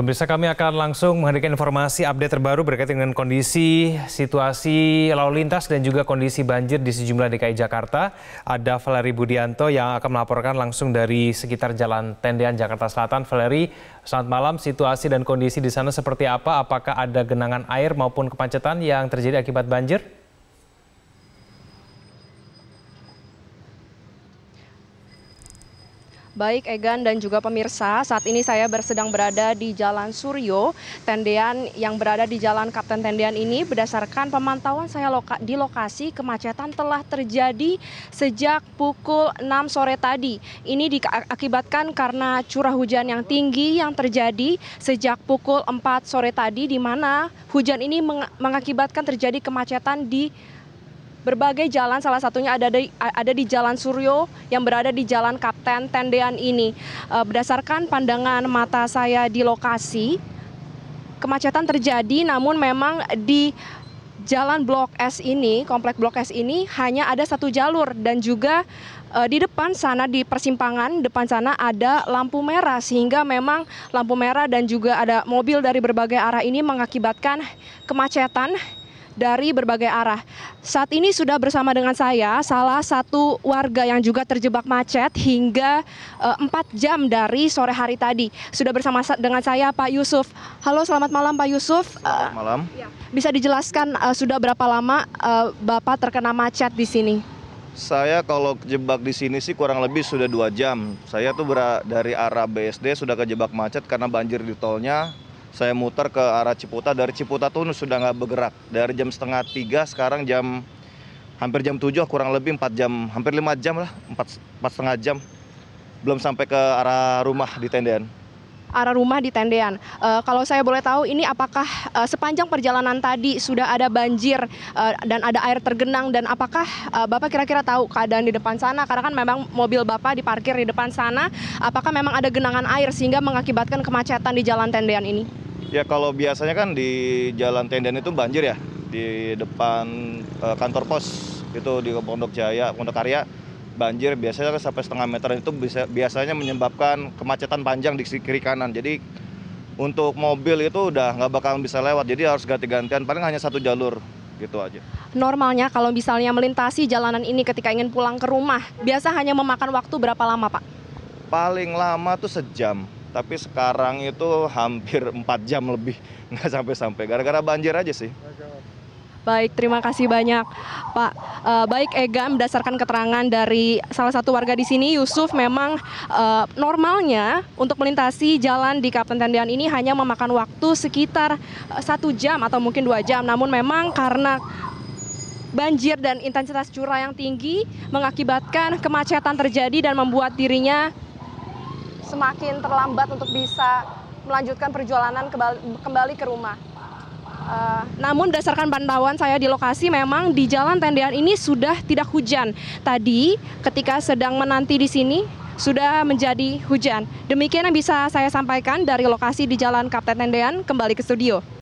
Pemirsa kami akan langsung menghadirkan informasi update terbaru berkaitan dengan kondisi situasi lalu lintas dan juga kondisi banjir di sejumlah DKI Jakarta. Ada Valeri Budianto yang akan melaporkan langsung dari sekitar Jalan Tendean Jakarta Selatan. Valeri, selamat malam. Situasi dan kondisi di sana seperti apa? Apakah ada genangan air maupun kemacetan yang terjadi akibat banjir? Baik Egan dan juga pemirsa, saat ini saya bersedang berada di Jalan Suryo, tendean yang berada di Jalan Kapten Tendean ini berdasarkan pemantauan saya loka di lokasi kemacetan telah terjadi sejak pukul 6 sore tadi. Ini diakibatkan karena curah hujan yang tinggi yang terjadi sejak pukul 4 sore tadi di mana hujan ini meng mengakibatkan terjadi kemacetan di berbagai jalan salah satunya ada di, ada di Jalan Suryo yang berada di Jalan Kapten Tendean ini. Eh, berdasarkan pandangan mata saya di lokasi kemacetan terjadi namun memang di jalan Blok S ini, komplek Blok S ini hanya ada satu jalur dan juga eh, di depan sana di persimpangan depan sana ada lampu merah sehingga memang lampu merah dan juga ada mobil dari berbagai arah ini mengakibatkan kemacetan dari berbagai arah. Saat ini sudah bersama dengan saya salah satu warga yang juga terjebak macet hingga eh, empat uh, jam dari sore hari tadi. Sudah bersama dengan saya Pak Yusuf. Halo, selamat malam Pak Yusuf. Selamat malam. Eh, bisa dijelaskan uh, sudah berapa lama uh, Bapak terkena macet di sini? Saya kalau kejebak di sini sih kurang lebih sudah dua jam. Saya tuh dari arah BSD sudah kejebak macet karena banjir di tolnya saya muter ke arah Ciputa. Dari Ciputa tuh sudah nggak bergerak. Dari jam setengah tiga sekarang jam hampir jam tujuh kurang lebih empat jam, hampir lima jam lah, empat empat setengah jam. Belum sampai ke arah rumah di tendean. Arah rumah di tendean. Uh, kalau saya boleh tahu ini apakah uh, sepanjang perjalanan tadi sudah ada banjir uh, dan ada air tergenang dan apakah uh, Bapak kira-kira tahu keadaan di depan sana karena kan memang mobil Bapak diparkir di depan sana apakah memang ada genangan air sehingga mengakibatkan kemacetan di jalan tendean ini? Ya kalau biasanya kan di Jalan Tenden itu banjir ya di depan e, kantor pos itu di Pondok Jaya, Pondok Karya banjir biasanya kan sampai setengah meter itu bisa biasanya menyebabkan kemacetan panjang di kiri kanan. Jadi untuk mobil itu udah nggak bakal bisa lewat, jadi harus ganti-gantian paling hanya satu jalur gitu aja. Normalnya kalau misalnya melintasi jalanan ini ketika ingin pulang ke rumah, biasa hanya memakan waktu berapa lama, Pak? Paling lama tuh sejam tapi sekarang itu hampir 4 jam lebih nggak sampai-sampai gara-gara banjir aja sih. Baik, terima kasih banyak Pak. Uh, baik Ega, berdasarkan keterangan dari salah satu warga di sini, Yusuf memang uh, normalnya untuk melintasi jalan di Kapten Tendian ini hanya memakan waktu sekitar eh, satu jam atau mungkin dua jam. Namun memang karena banjir dan intensitas curah yang tinggi mengakibatkan kemacetan terjadi dan membuat dirinya semakin terlambat untuk bisa melanjutkan perjalanan kembali ke rumah. Eh, namun berdasarkan pantauan saya di lokasi memang di jalan tendean ini sudah tidak hujan. Tadi ketika sedang menanti di sini sudah menjadi hujan. Demikian yang bisa saya sampaikan dari lokasi di Jalan Kapten Tendean kembali ke studio.